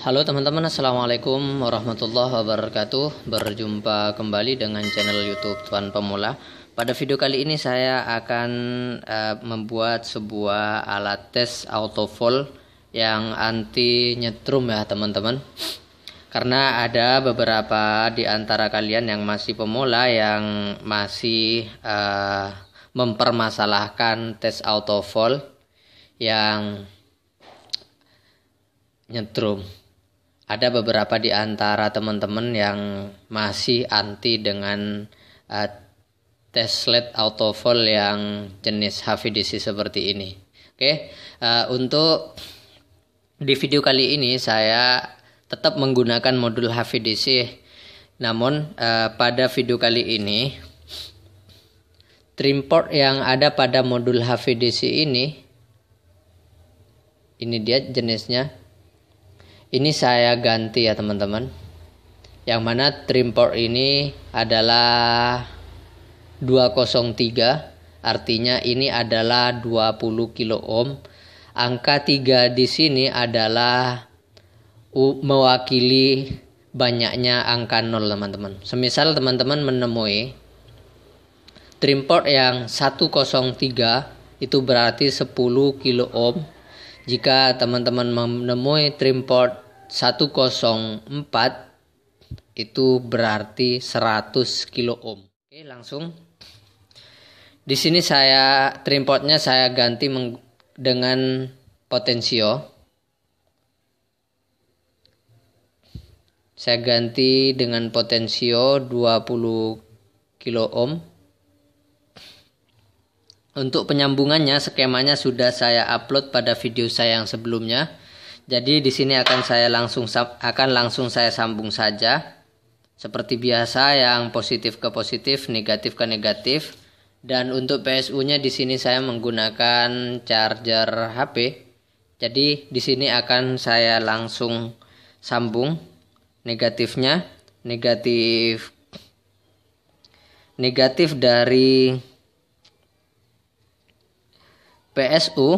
Halo teman-teman, Assalamualaikum warahmatullahi wabarakatuh Berjumpa kembali dengan channel youtube Tuan Pemula Pada video kali ini saya akan uh, membuat sebuah alat tes autofall Yang anti nyetrum ya teman-teman Karena ada beberapa di antara kalian yang masih pemula Yang masih uh, mempermasalahkan tes autofall Yang nyetrum ada beberapa di antara teman-teman yang masih anti dengan uh, eh, teslet auto autofol yang jenis HVDC seperti ini. Oke, okay? uh, eh, untuk di video kali ini saya tetap menggunakan modul HVDC, namun uh, pada video kali ini trim port yang ada pada modul HVDC ini, ini dia jenisnya ini saya ganti ya teman-teman yang mana trim port ini adalah 203 artinya ini adalah 20 kilo ohm angka 3 di sini adalah mewakili banyaknya angka 0 teman-teman semisal teman-teman menemui trim port yang 103 itu berarti 10 kilo ohm jika teman-teman menemui trim port 104 itu berarti 100 kilo ohm. Oke, langsung. Di sini saya trim saya ganti dengan potensio. Saya ganti dengan potensio 20 kilo ohm. Untuk penyambungannya, skemanya sudah saya upload pada video saya yang sebelumnya. Jadi di sini akan saya langsung akan langsung saya sambung saja. Seperti biasa yang positif ke positif, negatif ke negatif. Dan untuk PSU-nya di sini saya menggunakan charger HP. Jadi di sini akan saya langsung sambung negatifnya. Negatif negatif dari PSU,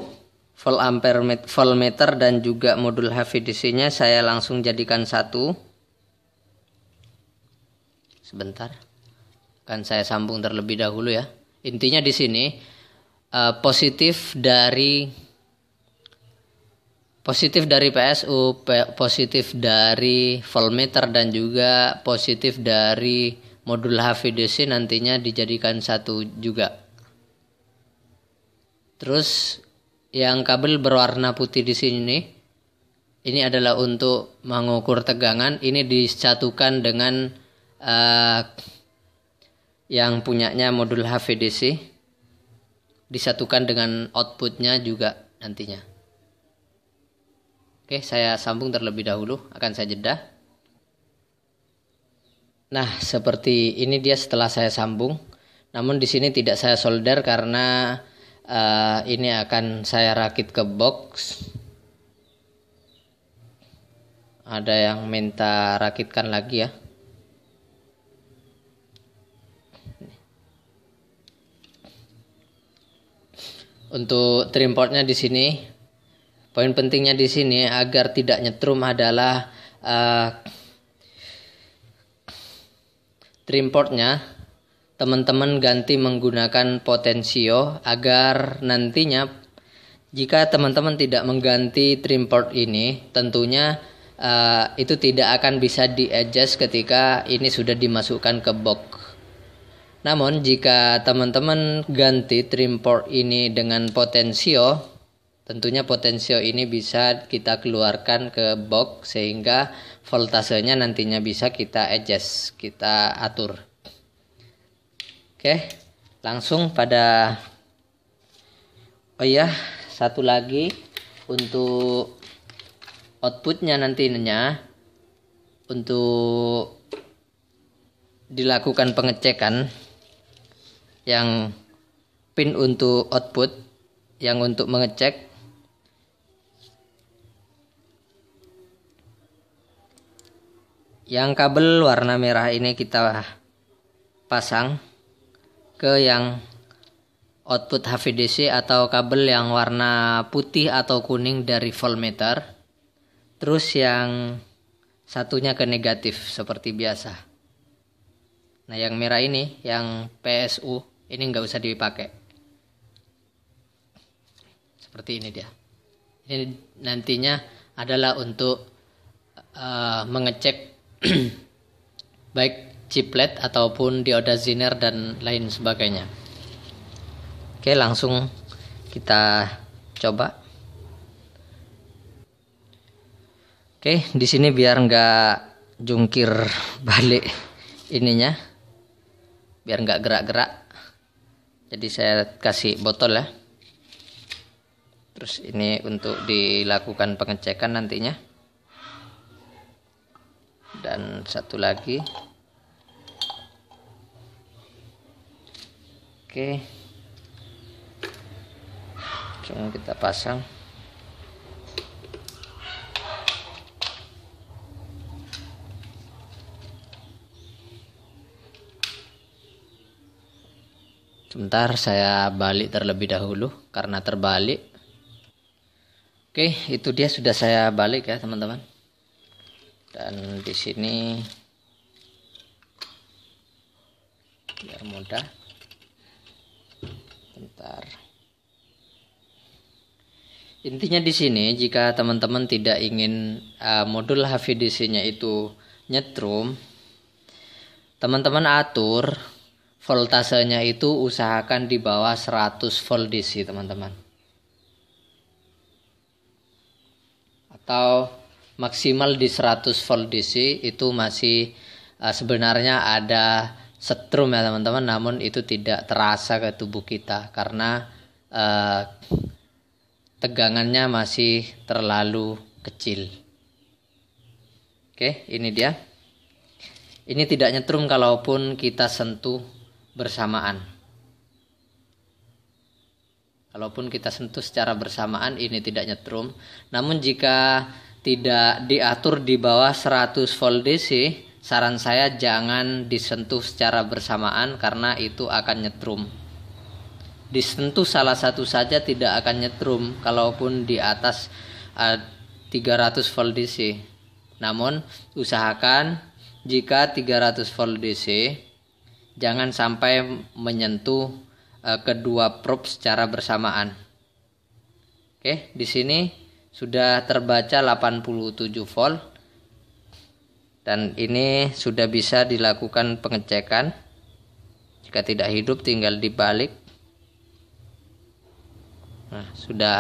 volt ampere voltmeter dan juga modul HVDC-nya saya langsung jadikan satu. Sebentar. kan saya sambung terlebih dahulu ya. Intinya di sini uh, positif dari positif dari PSU, positif dari voltmeter dan juga positif dari modul HVDC nantinya dijadikan satu juga. Terus yang kabel berwarna putih di sini nih, ini adalah untuk mengukur tegangan. Ini disatukan dengan uh, yang punyanya modul HVDC, disatukan dengan outputnya juga nantinya. Oke, saya sambung terlebih dahulu, akan saya jeda. Nah, seperti ini dia setelah saya sambung. Namun di sini tidak saya solder karena uh, ini akan saya rakit ke box ada yang minta rakitkan lagi ya untuk trimportnya portnya di sini poin pentingnya di sini agar tidak nyetrum adalah uh, eh, trim portnya teman-teman ganti menggunakan potensio agar nantinya jika teman-teman tidak mengganti trim port ini tentunya uh, itu tidak akan bisa di adjust ketika ini sudah dimasukkan ke box namun jika teman-teman ganti trim port ini dengan potensio tentunya potensio ini bisa kita keluarkan ke box sehingga voltasenya nantinya bisa kita adjust kita atur Oke, langsung pada Oh iya, satu lagi untuk outputnya nantinya untuk dilakukan pengecekan yang pin untuk output yang untuk mengecek yang kabel warna merah ini kita pasang ke yang output HVDC atau kabel yang warna putih atau kuning dari voltmeter. Terus yang satunya ke negatif seperti biasa. Nah yang merah ini, yang PSU, ini nggak usah dipakai. Seperti ini dia. Ini nantinya adalah untuk uh, mengecek baik chiplet ataupun dioda zener dan lain sebagainya. Oke, langsung kita coba. Oke, di sini biar nggak jungkir balik ininya, biar nggak gerak-gerak. Jadi saya kasih botol ya. Terus ini untuk dilakukan pengecekan nantinya. Dan satu lagi oke Cuma kita pasang Sebentar saya balik terlebih dahulu karena terbalik. Oke, itu dia sudah saya balik ya, teman-teman. Dan di sini biar mudah bentar intinya di sini jika teman-teman tidak ingin uh, modul HVDC-nya itu nyetrum teman-teman atur voltasenya itu usahakan di bawah 100 volt DC teman-teman atau maksimal di 100 volt DC itu masih uh, sebenarnya ada setrum ya teman-teman namun itu tidak terasa ke tubuh kita karena eh, tegangannya masih terlalu kecil oke ini dia ini tidak nyetrum kalaupun kita sentuh bersamaan kalaupun kita sentuh secara bersamaan ini tidak nyetrum namun jika tidak diatur di bawah 100 volt DC saran saya jangan disentuh secara bersamaan karena itu akan nyetrum. Disentuh salah satu saja tidak akan nyetrum kalaupun di atas uh, eh, 300 volt DC. Namun usahakan jika 300 volt DC jangan sampai menyentuh uh, kedua probe secara bersamaan. Oke, di sini sudah terbaca 87 volt dan ini sudah bisa dilakukan pengecekan jika tidak hidup tinggal dibalik nah sudah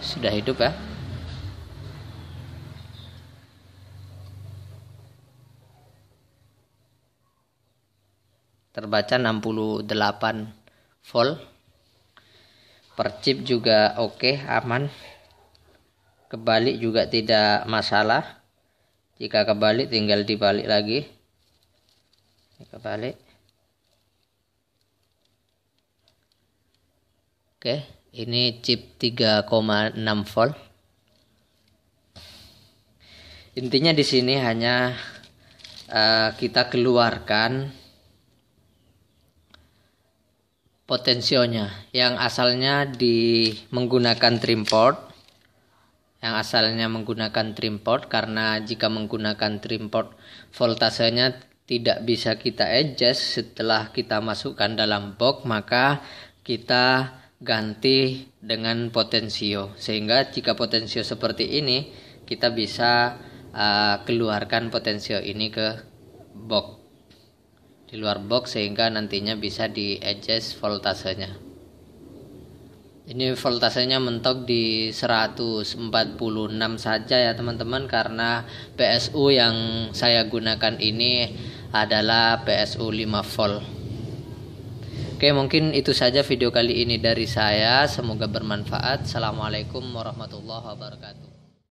sudah hidup ya terbaca 68 volt per chip juga oke okay, aman kebalik juga tidak masalah jika kebalik tinggal dibalik lagi kebalik oke ini chip 3,6 volt intinya di sini hanya uh, kita keluarkan potensionya yang asalnya di menggunakan trim port yang asalnya menggunakan trim port karena jika menggunakan trim port voltasenya tidak bisa kita adjust setelah kita masukkan dalam box maka kita ganti dengan potensio sehingga jika potensio seperti ini kita bisa uh, keluarkan potensio ini ke box di luar box sehingga nantinya bisa di adjust voltasenya ini voltasenya mentok di 146 saja ya teman-teman karena PSU yang saya gunakan ini adalah PSU 5 volt Oke mungkin itu saja video kali ini dari saya semoga bermanfaat Assalamualaikum warahmatullahi wabarakatuh